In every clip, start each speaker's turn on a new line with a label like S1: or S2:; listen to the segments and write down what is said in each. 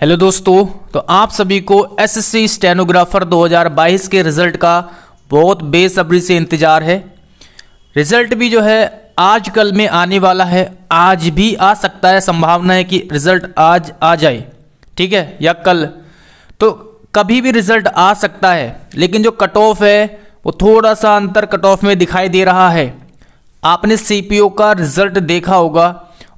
S1: hello दोस्तों तो आप सभी को एसएससी स्टेनोग्राफर 2022 के रिजल्ट का बहुत बेसब्री से इंतज़ार है रिजल्ट भी जो है आज कल में आने वाला है आज भी आ सकता है संभावना है कि रिजल्ट आज आ जाए ठीक है या कल तो कभी भी रिजल्ट आ सकता है लेकिन जो कट ऑफ है वो थोड़ा सा अंतर कट ऑफ में दिखाई दे रहा है आपने सीपीओ का रिजल्ट देखा होगा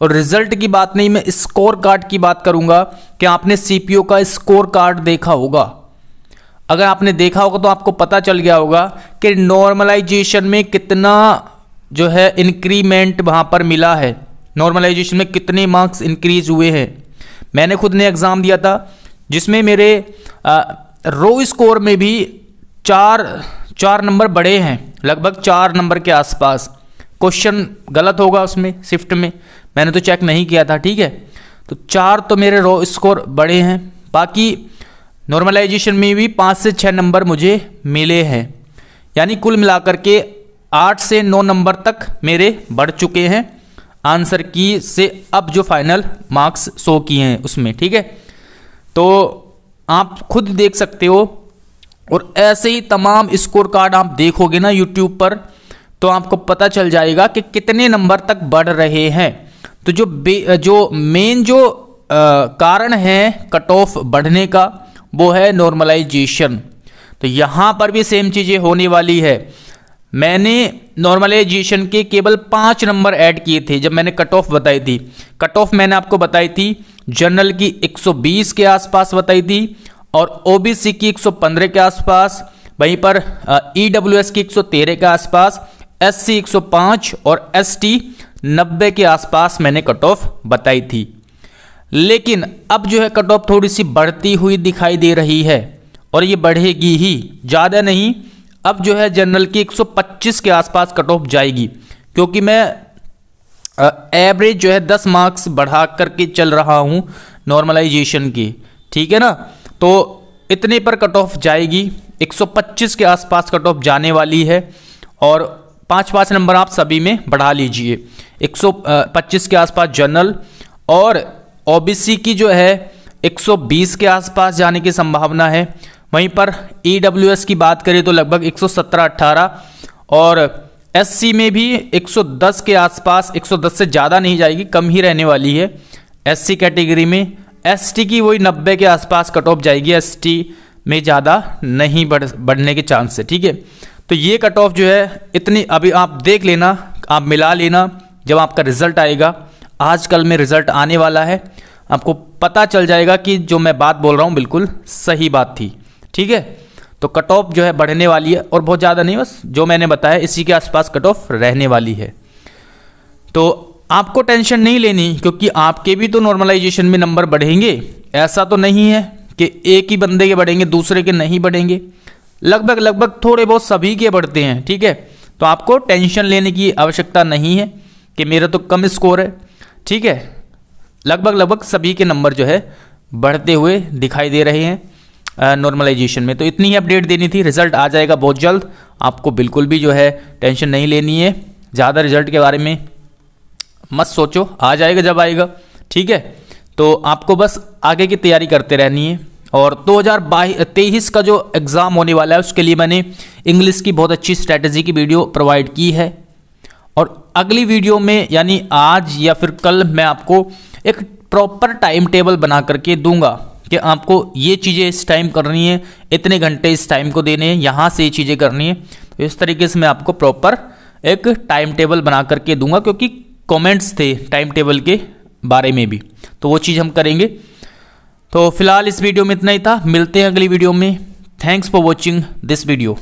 S1: और रिजल्ट की बात नहीं मैं स्कोर कार्ड की बात करूंगा कि आपने सीपीओ का स्कोर कार्ड देखा होगा अगर आपने देखा होगा तो आपको पता चल गया होगा कि नॉर्मलाइजेशन में कितना जो है इंक्रीमेंट वहाँ पर मिला है नॉर्मलाइजेशन में कितने मार्क्स इंक्रीज हुए हैं मैंने खुद ने एग्ज़ाम दिया था जिसमें मेरे आ, रो स्कोर में भी चार चार नंबर बड़े हैं लगभग चार नंबर के आसपास क्वेश्चन गलत होगा उसमें शिफ्ट में मैंने तो चेक नहीं किया था ठीक है तो चार तो मेरे रो स्कोर बड़े हैं बाकी नॉर्मलाइजेशन में भी पाँच से छः नंबर मुझे मिले हैं यानी कुल मिलाकर के आठ से नौ नंबर तक मेरे बढ़ चुके हैं आंसर की से अब जो फाइनल मार्क्स शो किए हैं उसमें ठीक है तो आप खुद देख सकते हो और ऐसे ही तमाम स्कोर कार्ड आप देखोगे ना यूट्यूब पर तो आपको पता चल जाएगा कि कितने नंबर तक बढ़ रहे हैं तो जो जो मेन जो आ, कारण है कट ऑफ बढ़ने का वो है नॉर्मलाइजेशन तो यहाँ पर भी सेम चीज़ें होने वाली है मैंने नॉर्मलाइजेशन के केवल पाँच नंबर ऐड किए थे जब मैंने कट ऑफ बताई थी कट ऑफ मैंने आपको बताई थी जनरल की 120 के आसपास बताई थी और ओबीसी की 115 के आसपास वहीं पर ई डब्ल्यू एस की 113 के आसपास एस सी 105 और एस टी नब्बे के आसपास मैंने कट ऑफ बताई थी लेकिन अब जो है कट ऑफ थोड़ी सी बढ़ती हुई दिखाई दे रही है और ये बढ़ेगी ही ज़्यादा नहीं अब जो है जनरल की 125 के आसपास कट ऑफ जाएगी क्योंकि मैं एवरेज जो है 10 मार्क्स बढ़ा करके चल रहा हूँ नॉर्मलाइजेशन की ठीक है ना तो इतने पर कट ऑफ जाएगी 125 के आसपास कट ऑफ जाने वाली है और पाँच पाँच नंबर आप सभी में बढ़ा लीजिए 125 के आसपास जनरल और ओबीसी की जो है 120 के आसपास जाने की संभावना है वहीं पर ई की बात करें तो लगभग 117-18 और एस में भी 110 के आसपास 110 से ज़्यादा नहीं जाएगी कम ही रहने वाली है एस कैटेगरी में एस की वही नब्बे के आसपास कट ऑफ जाएगी एस में ज़्यादा नहीं बढ़ बढ़ने के चांस है ठीक है तो ये कट ऑफ जो है इतनी अभी आप देख लेना आप मिला लेना जब आपका रिजल्ट आएगा आजकल में रिजल्ट आने वाला है आपको पता चल जाएगा कि जो मैं बात बोल रहा हूँ बिल्कुल सही बात थी ठीक है तो कट ऑफ जो है बढ़ने वाली है और बहुत ज़्यादा नहीं बस जो मैंने बताया इसी के आसपास कट ऑफ रहने वाली है तो आपको टेंशन नहीं लेनी क्योंकि आपके भी तो नॉर्मलाइजेशन में नंबर बढ़ेंगे ऐसा तो नहीं है कि एक ही बंदे के बढ़ेंगे दूसरे के नहीं बढ़ेंगे लगभग लगभग थोड़े बहुत सभी के बढ़ते हैं ठीक है तो आपको टेंशन लेने की आवश्यकता नहीं है कि मेरा तो कम स्कोर है ठीक है लगभग लगभग सभी के नंबर जो है बढ़ते हुए दिखाई दे रहे हैं नॉर्मलाइजेशन में तो इतनी ही अपडेट देनी थी रिजल्ट आ जाएगा बहुत जल्द आपको बिल्कुल भी जो है टेंशन नहीं लेनी है ज़्यादा रिजल्ट के बारे में मत सोचो आ जाएगा जब आएगा ठीक है तो आपको बस आगे की तैयारी करते रहनी है और दो तेईस का जो एग्ज़ाम होने वाला है उसके लिए मैंने इंग्लिश की बहुत अच्छी स्ट्रैटेजी की वीडियो प्रोवाइड की है और अगली वीडियो में यानी आज या फिर कल मैं आपको एक प्रॉपर टाइम टेबल बना करके दूंगा कि आपको ये चीज़ें इस टाइम करनी है इतने घंटे इस टाइम को देने हैं यहाँ से ये चीज़ें करनी है तो इस तरीके से मैं आपको प्रॉपर एक टाइम टेबल बना करके दूंगा क्योंकि कमेंट्स थे टाइम टेबल के बारे में भी तो वो चीज़ हम करेंगे तो फिलहाल इस वीडियो में इतना ही था मिलते हैं अगली वीडियो में thanks for watching this video